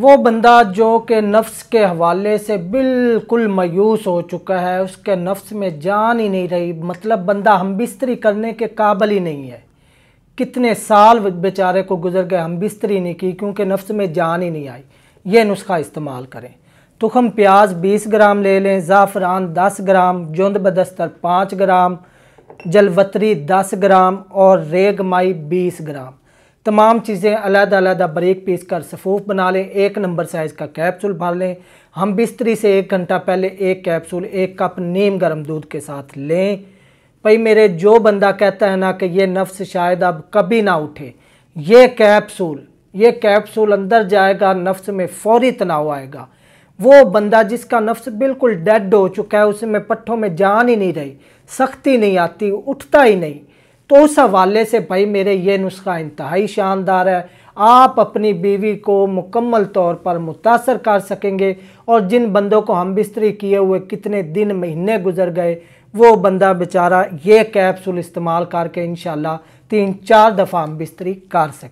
वो बंदा जो कि नफ्स के हवाले से बिल्कुल मायूस हो चुका है उसके नफ्स में जान ही नहीं रही मतलब बंदा हम बिस्तरी करने के काबिल ही नहीं है कितने साल बेचारे को गुजर गए हम बिस्तरी नहीं की क्योंकि नफ्स में जान ही नहीं आई ये नुस्खा इस्तेमाल करें तो हम प्याज 20 ग्राम ले लें ज़ाफ़रान 10 ग्राम जुंद बदस्तर 5 ग्राम जलवतरी 10 ग्राम और रेगमाई 20 ग्राम तमाम चीज़ें अलग अलग ब्रेक पीस कर सफूफ बना लें एक नंबर साइज़ का कैप्सूल भर लें हम बिस्तरी से एक घंटा पहले एक कैप्सूल एक कप नीम गर्म दूध के साथ लें भाई मेरे जो बंदा कहता है ना कि ये नफ्स शायद अब कभी ना उठे ये कैप्सूल ये कैप्सूल अंदर जाएगा नफ्स में फौरी तनाव आएगा वो बंदा जिसका नफ्स बिल्कुल डेड हो चुका है उसमें पट्ठों में जान ही नहीं रही सख्ती नहीं आती उठता ही नहीं तो उस हवाले से भाई मेरे ये नुस्खा इंतहाई शानदार है आप अपनी बीवी को मुकम्मल तौर पर मुतासर कर सकेंगे और जिन बंदों को हम बिस्तरी किए हुए कितने दिन महीने गुजर गए वो बंदा बेचारा ये कैप्सूल इस्तेमाल करके इन तीन चार दफ़ा हम बिस्तरी कर सकें